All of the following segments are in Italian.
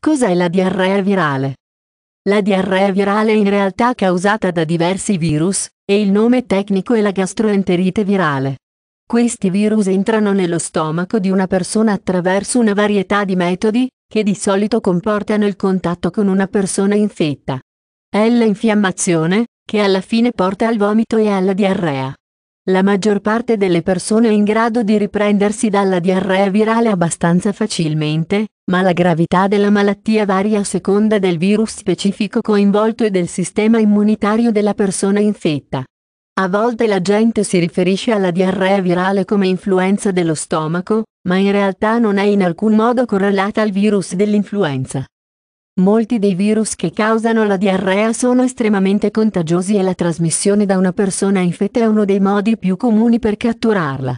Cos'è la diarrea virale? La diarrea virale è in realtà causata da diversi virus, e il nome tecnico è la gastroenterite virale. Questi virus entrano nello stomaco di una persona attraverso una varietà di metodi, che di solito comportano il contatto con una persona infetta. È l'infiammazione, che alla fine porta al vomito e alla diarrea. La maggior parte delle persone è in grado di riprendersi dalla diarrea virale abbastanza facilmente, ma la gravità della malattia varia a seconda del virus specifico coinvolto e del sistema immunitario della persona infetta. A volte la gente si riferisce alla diarrea virale come influenza dello stomaco, ma in realtà non è in alcun modo correlata al virus dell'influenza. Molti dei virus che causano la diarrea sono estremamente contagiosi e la trasmissione da una persona infetta è uno dei modi più comuni per catturarla.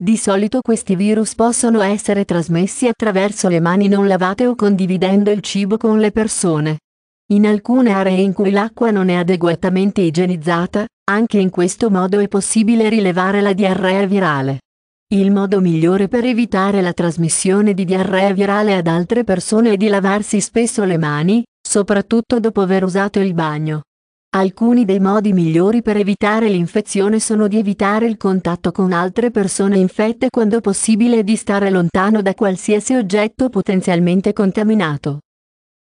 Di solito questi virus possono essere trasmessi attraverso le mani non lavate o condividendo il cibo con le persone. In alcune aree in cui l'acqua non è adeguatamente igienizzata, anche in questo modo è possibile rilevare la diarrea virale. Il modo migliore per evitare la trasmissione di diarrea virale ad altre persone è di lavarsi spesso le mani, soprattutto dopo aver usato il bagno. Alcuni dei modi migliori per evitare l'infezione sono di evitare il contatto con altre persone infette quando possibile e di stare lontano da qualsiasi oggetto potenzialmente contaminato.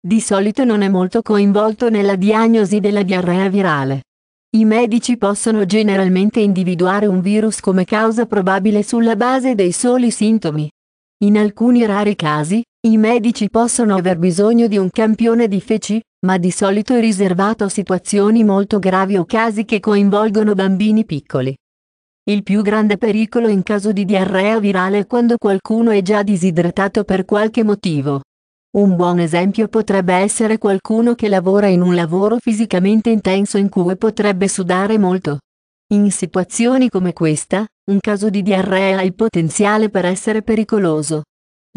Di solito non è molto coinvolto nella diagnosi della diarrea virale. I medici possono generalmente individuare un virus come causa probabile sulla base dei soli sintomi. In alcuni rari casi, i medici possono aver bisogno di un campione di feci, ma di solito è riservato a situazioni molto gravi o casi che coinvolgono bambini piccoli. Il più grande pericolo in caso di diarrea virale è quando qualcuno è già disidratato per qualche motivo. Un buon esempio potrebbe essere qualcuno che lavora in un lavoro fisicamente intenso in cui potrebbe sudare molto. In situazioni come questa, un caso di diarrea ha il potenziale per essere pericoloso.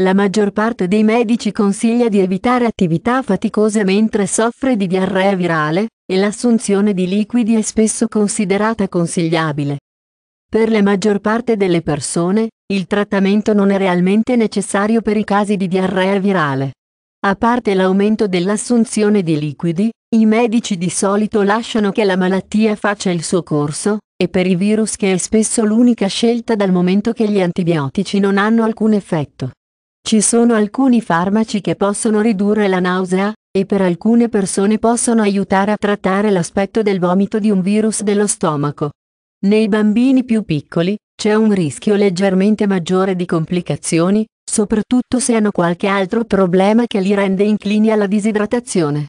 La maggior parte dei medici consiglia di evitare attività faticose mentre soffre di diarrea virale, e l'assunzione di liquidi è spesso considerata consigliabile. Per la maggior parte delle persone, il trattamento non è realmente necessario per i casi di diarrea virale. A parte l'aumento dell'assunzione di liquidi, i medici di solito lasciano che la malattia faccia il suo corso, e per i virus che è spesso l'unica scelta dal momento che gli antibiotici non hanno alcun effetto. Ci sono alcuni farmaci che possono ridurre la nausea, e per alcune persone possono aiutare a trattare l'aspetto del vomito di un virus dello stomaco. Nei bambini più piccoli, c'è un rischio leggermente maggiore di complicazioni, soprattutto se hanno qualche altro problema che li rende inclini alla disidratazione.